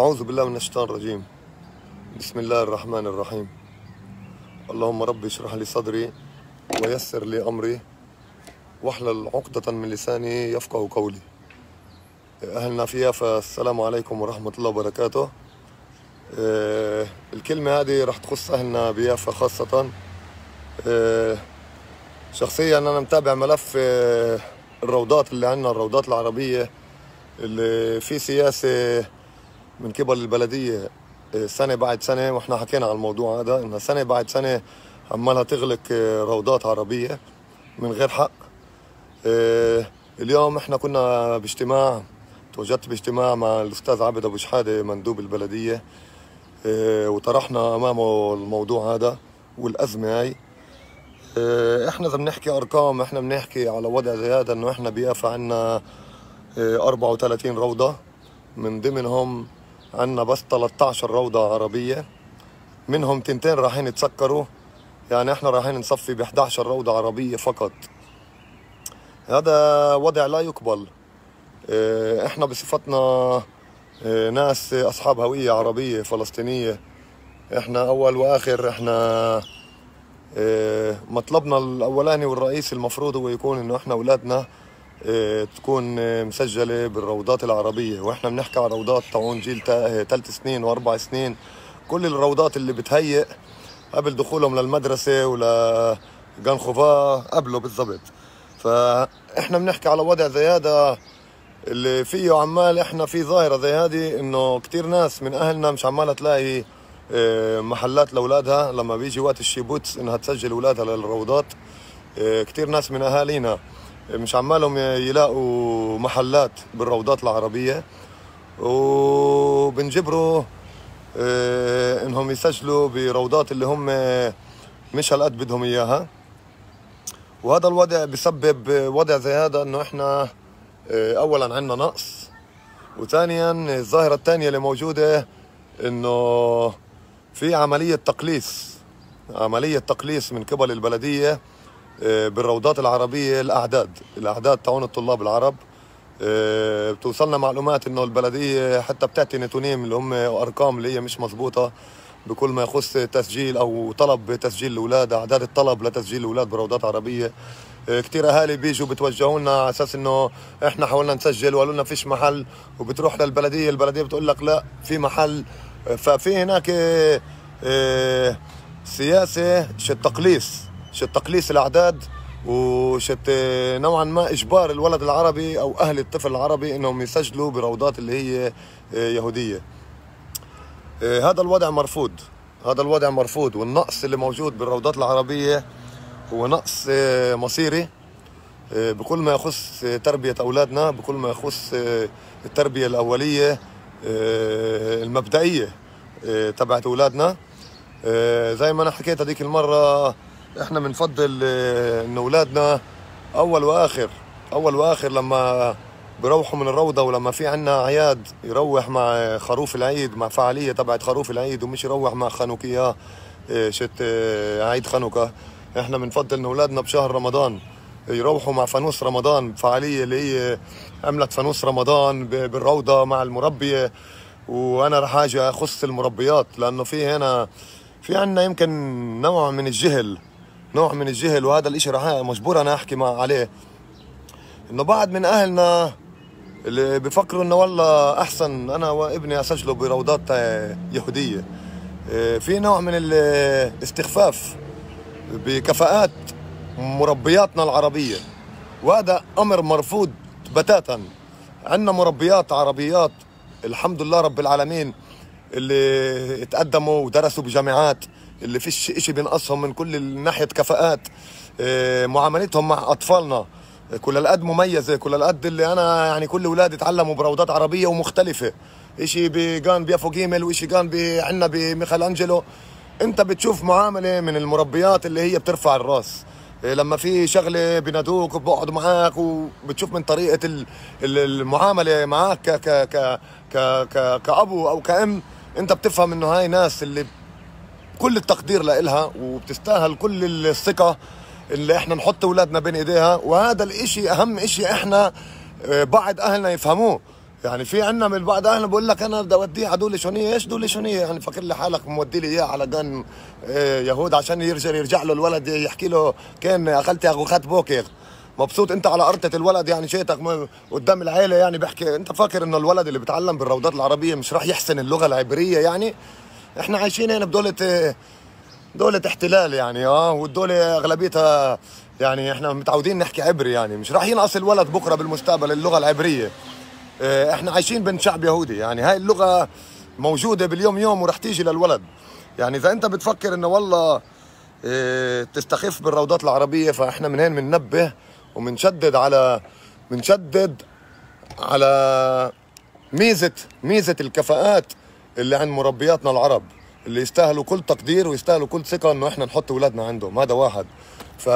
أعوذ بالله من الشيطان الرجيم بسم الله الرحمن الرحيم اللهم ربي اشرح لي صدري ويسر لي أمري واحلل عقدة من لساني يفقه قولي أهلنا فيها فالسلام عليكم ورحمة الله وبركاته آه، الكلمة هذه راح تخص أهلنا بيافا خاصة آه، شخصيا أنا متابع ملف آه، الروضات اللي عندنا الروضات العربية اللي في سياسة من قبل البلديه آه، سنه بعد سنه واحنا حكينا على الموضوع هذا انها سنه بعد سنه عمالها تغلق آه، روضات عربيه من غير حق آه، اليوم احنا كنا باجتماع توجدت باجتماع مع الاستاذ عبد ابو شحاده مندوب البلديه وطرحنا امامه الموضوع هذا والازمه هاي احنا اذا بنحكي ارقام احنا بنحكي على وضع زي هذا انه احنا بيافا عندنا 34 روضه من ضمنهم عندنا بس 13 روضة عربية منهم تنتين رايحين يتسكروا يعني احنا رايحين نصفي ب 11 روضة عربية فقط هذا وضع لا يقبل إيه، احنا بصفتنا إيه، ناس اصحاب هوية عربية فلسطينية احنا اول واخر احنا إيه، مطلبنا الاولاني والرئيسي المفروض هو يكون انه احنا اولادنا آه، تكون آه، مسجله بالروضات العربيه واحنا بنحكي عن روضات تاعون جيل ثلاث آه، سنين واربع سنين كل الروضات اللي بتهيئ قبل دخولهم للمدرسه ولا جنخوفا قبله بالضبط فاحنا بنحكي على وضع زي هذا اللي فيه عمال احنا في ظاهره زي هذه انه كثير ناس من اهلنا مش عماله تلاقي محلات لاولادها لما بيجي وقت الشيبوتس انها تسجل اولادها للروضات كثير ناس من اهالينا مش عمالهم يلاقوا محلات بالروضات العربيه وبنجبروا آه، انهم يسجلوا بروضات اللي هم مش هالقد بدهم اياها وهذا الوضع بسبب وضع زي هذا انه احنا آه، اولا عندنا نقص وثانيا الظاهره الثانيه اللي موجوده انه في عمليه تقليص عمليه تقليص من قبل البلديه آه، بالروضات العربيه الاعداد الاعداد تاعون الطلاب العرب آه، بتوصلنا معلومات انه البلديه حتى بتعطي نتونيم اللي هم ارقام اللي هي مش مضبوطة بكل ما يخص تسجيل او طلب تسجيل الاولاد اعداد الطلب لتسجيل الاولاد بروضات عربيه آه، كثير اهالي بيجوا بتوجهوا لنا على اساس انه احنا حاولنا نسجل وقالوا لنا فيش محل وبتروح للبلديه البلديه بتقول لك لا في محل ففي هناك سياسه التقليص شت تقليص الاعداد وشت آه، نوعا ما اجبار الولد العربي او اهل الطفل العربي انهم يسجلوا بروضات اللي هي آه، يهوديه آه، هذا الوضع مرفوض هذا الوضع مرفوض والنقص اللي موجود بالروضات العربيه هو نقص مصيري بكل ما يخص تربيه اولادنا بكل ما يخص التربيه الاوليه المبدئيه تبعت اولادنا زي ما انا حكيت هذيك المره احنا بنفضل ان آه، اولادنا اول واخر اول واخر لما بيروحوا من الروضة ولما في عنا عياد يروح مع خروف العيد مع فعالية تبعت خروف العيد ومش يروح مع خنوكية آه، شت آه، عيد خنوكة احنا بنفضل ان اولادنا بشهر رمضان يروحوا مع فانوس رمضان فعالية اللي هي عملت فانوس رمضان بالروضة مع المربية وانا رح اجي اخص المربيات لانه في هنا في عنا يمكن نوع من الجهل نوع من الجهل وهذا الاشي راح مجبور انا احكي مع عليه انه بعض من اهلنا اللي بفكروا انه والله احسن انا وابني اسجله بروضات يهوديه في نوع من الاستخفاف بكفاءات مربياتنا العربيه وهذا امر مرفوض بتاتا عندنا مربيات عربيات الحمد لله رب العالمين اللي اتقدموا ودرسوا بجامعات اللي فيش شيء بينقصهم من كل ناحيه كفاءات آه، معاملتهم مع اطفالنا كل الأد مميزة كل الأد اللي أنا يعني كل أولادي تعلموا بروضات عربية ومختلفة إشي بجان بيافو جيمل وإشي جان عندنا بميخال أنجلو أنت بتشوف معاملة من المربيات اللي هي بترفع الراس آه، لما في شغلة بنادوك وبقعد معاك وبتشوف من طريقة المعاملة معاك ك ك ك ك كأبو أو كأم أنت بتفهم إنه هاي ناس اللي كل التقدير لإلها وبتستاهل كل الثقه اللي احنا نحط اولادنا بين ايديها وهذا الاشي اهم اشي احنا آه، بعض اهلنا يفهموه يعني في عندنا من بعض اهلنا بقول لك انا بدي اوديه على دوله شونيه ايش دوله شونيه يعني فاكر لي حالك مودي لي اياه على جن آه، يهود عشان يرجع يرجع له الولد يحكي له كان اخلتي اخوخات بوكر مبسوط انت على ارتة الولد يعني شيتك قدام العيله يعني بحكي انت فاكر انه الولد اللي بيتعلم بالروضات العربيه مش راح يحسن اللغه العبريه يعني احنا عايشين هنا بدولة دولة احتلال يعني اه والدولة اغلبيتها يعني احنا متعودين نحكي عبري يعني مش راح ينقص الولد بكره بالمستقبل اللغة العبرية اه، احنا عايشين بين شعب يهودي يعني هاي اللغة موجودة باليوم يوم ورح تيجي للولد يعني اذا انت بتفكر انه والله اه تستخف بالروضات العربية فاحنا من هين بننبه وبنشدد على بنشدد على ميزة ميزة الكفاءات اللي عند مربياتنا العرب اللي يستاهلوا كل تقدير ويستاهلوا كل ثقه انه احنا نحط اولادنا عندهم هذا واحد ف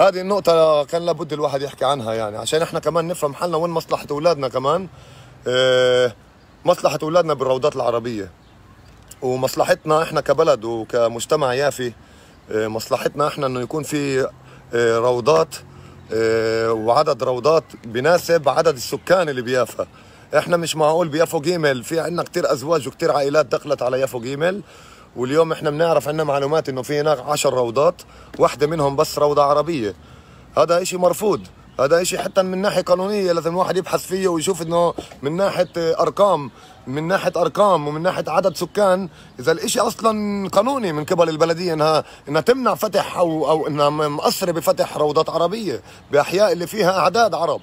هذه النقطة كان لابد الواحد يحكي عنها يعني عشان احنا كمان نفهم حالنا وين مصلحة اولادنا كمان اه مصلحة اولادنا بالروضات العربية ومصلحتنا احنا كبلد وكمجتمع يافي اه مصلحتنا احنا انه يكون في اه روضات آه، وعدد روضات بناسب عدد السكان اللي بيافا احنا مش معقول بيافو جيمل في عندنا كتير ازواج وكتير عائلات دخلت على يافو جيمل واليوم احنا بنعرف عندنا معلومات انه في هناك 10 روضات واحده منهم بس روضه عربيه هذا شيء مرفوض هذا شيء حتى من ناحيه قانونيه لازم الواحد يبحث فيه ويشوف انه من ناحيه ارقام من ناحيه ارقام ومن ناحيه عدد سكان اذا الاشي اصلا قانوني من قبل البلديه انها انها تمنع فتح او او انها مقصره بفتح روضات عربيه باحياء اللي فيها اعداد عرب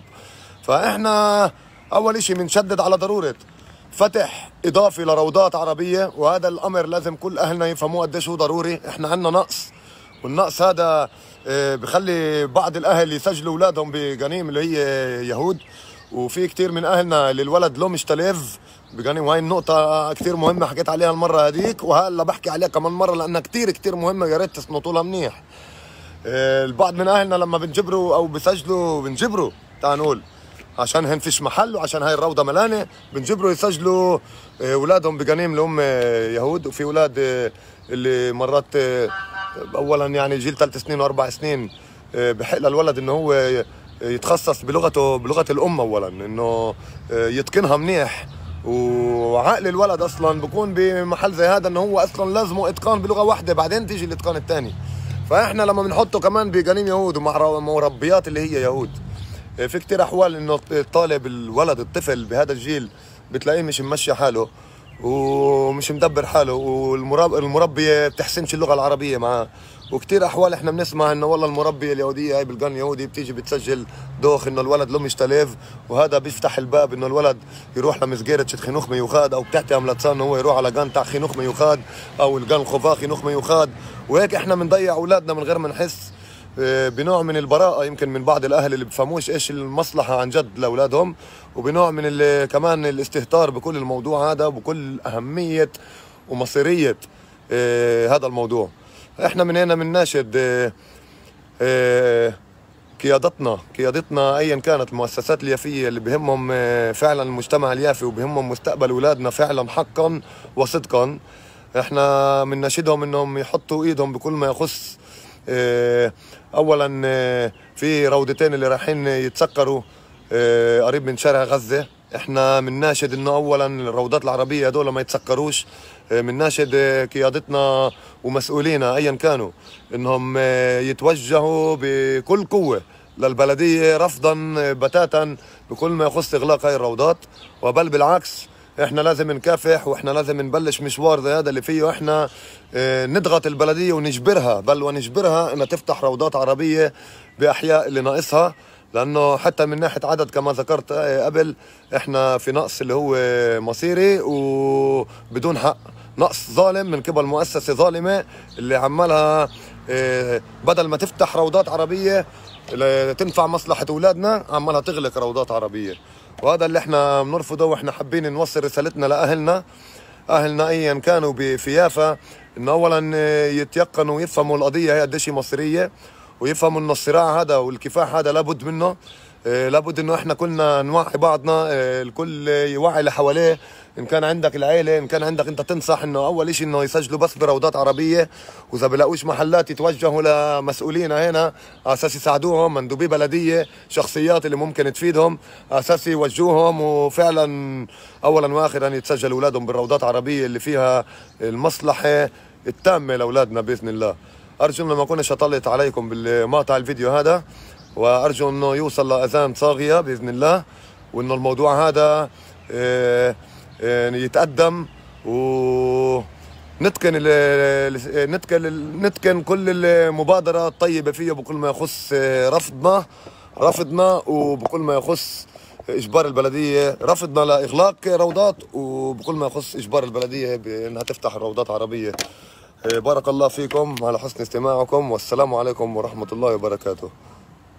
فاحنا اول شيء بنشدد على ضروره فتح اضافي لروضات عربيه وهذا الامر لازم كل اهلنا يفهموه قديش هو ضروري احنا عندنا نقص والنقص هذا آه، بخلي بعض الاهل يسجلوا اولادهم بجنيم اللي هي يهود وفي كثير من اهلنا اللي الولد له مشتلف بجنيم وهي النقطة كثير مهمة حكيت عليها المرة هذيك وهلا بحكي عليها كمان مرة لأنها كثير كثير مهمة يا ريت تسمعوا لها منيح. آه، البعض من اهلنا لما بنجبروا او بسجلوا بنجبروا تعال نقول عشان هن فيش محل وعشان هاي الروضه ملانه بنجبروا يسجلوا آه، اولادهم بقنيم اللي هم آه، يهود وفي اولاد آه، اللي مرات اولا يعني جيل ثلاث سنين واربع سنين بحق للولد انه هو يتخصص بلغته بلغه الام اولا انه يتقنها منيح وعقل الولد اصلا بكون بمحل زي هذا انه هو اصلا لازمه اتقان بلغه واحده بعدين تيجي الاتقان الثاني فاحنا لما بنحطه كمان بقنيم يهود ومع مربيات اللي هي يهود إيه، في كتير احوال انه الطالب الولد الطفل بهذا الجيل بتلاقيه مش ممشي حاله ومش مدبر حاله والمربيه بتحسنش اللغه العربيه معاه وكتير احوال احنا بنسمع انه والله المربيه اليهوديه هاي بالقن يهودي بتيجي بتسجل دوخ انه الولد له مشتلف وهذا بيفتح الباب انه الولد يروح لمسجيرة خنوخ ميوخاد او بتحتي املتسان هو يروح على قن تاع خنوخ ميوخاد او القن خوفا خنوخ ميوخاد وهيك احنا بنضيع اولادنا من غير ما نحس آه، بنوع من البراءه يمكن من بعض الاهل اللي بفهموش ايش المصلحه عن جد لاولادهم وبنوع من كمان الاستهتار بكل الموضوع هذا وبكل اهميه ومصيريه آه، هذا الموضوع احنا من هنا بنناشد آه، قيادتنا قيادتنا ايا كانت المؤسسات اليافيه اللي بهمهم فعلا المجتمع اليافي وبهمهم مستقبل اولادنا فعلا حقا وصدقا احنا بنناشدهم انهم يحطوا ايدهم بكل ما يخص آه، اولا آه، في روضتين اللي رايحين يتسكروا آه، قريب من شارع غزه احنا بنناشد انه اولا الروضات العربيه هذول ما يتسكروش بنناشد قيادتنا ومسؤولينا ايا كانوا انهم يتوجهوا بكل قوه للبلديه رفضا بتاتا بكل ما يخص اغلاق هاي الروضات وبل بالعكس احنا لازم نكافح واحنا لازم نبلش مشوار زي هذا اللي فيه احنا اه نضغط البلديه ونجبرها بل ونجبرها انها تفتح روضات عربيه باحياء اللي ناقصها لانه حتى من ناحيه عدد كما ذكرت اه، قبل احنا في نقص اللي هو مصيري وبدون حق نقص ظالم من قبل مؤسسه ظالمه اللي عمالها اه، بدل ما تفتح روضات عربيه تنفع مصلحه اولادنا عمالها تغلق روضات عربيه وهذا اللي احنا بنرفضه واحنا حابين نوصل رسالتنا لاهلنا اهلنا ايا كانوا في يافا انه اولا يتيقنوا ويفهموا القضيه هي قديش مصيريه ويفهموا ان الصراع هذا والكفاح هذا لابد منه إيه، لابد انه احنا كلنا نوعي بعضنا إيه، الكل يوعي اللي حواليه ان كان عندك العيله ان كان عندك انت تنصح انه اول شيء انه يسجلوا بس بروضات عربيه واذا بلاقوش محلات يتوجهوا لمسؤولين هنا على اساس يساعدوهم مندوبي بلديه شخصيات اللي ممكن تفيدهم على اساس يوجهوهم وفعلا اولا واخرا يتسجلوا اولادهم بالروضات العربيه اللي فيها المصلحه التامه لاولادنا باذن الله ارجو انه ما اكونش اطلت عليكم بالمقطع الفيديو هذا وارجو انه يوصل لاذان صاغيه باذن الله وانه الموضوع هذا آه، آه، يعني يتقدم و نتقن نتقن نتقن كل المبادره الطيبه فيه بكل ما يخص آه، رفضنا رفضنا وبكل ما يخص اجبار البلديه رفضنا لاغلاق روضات وبكل ما يخص اجبار البلديه بانها تفتح روضات عربيه بارك الله فيكم على حسن استماعكم والسلام عليكم ورحمه الله وبركاته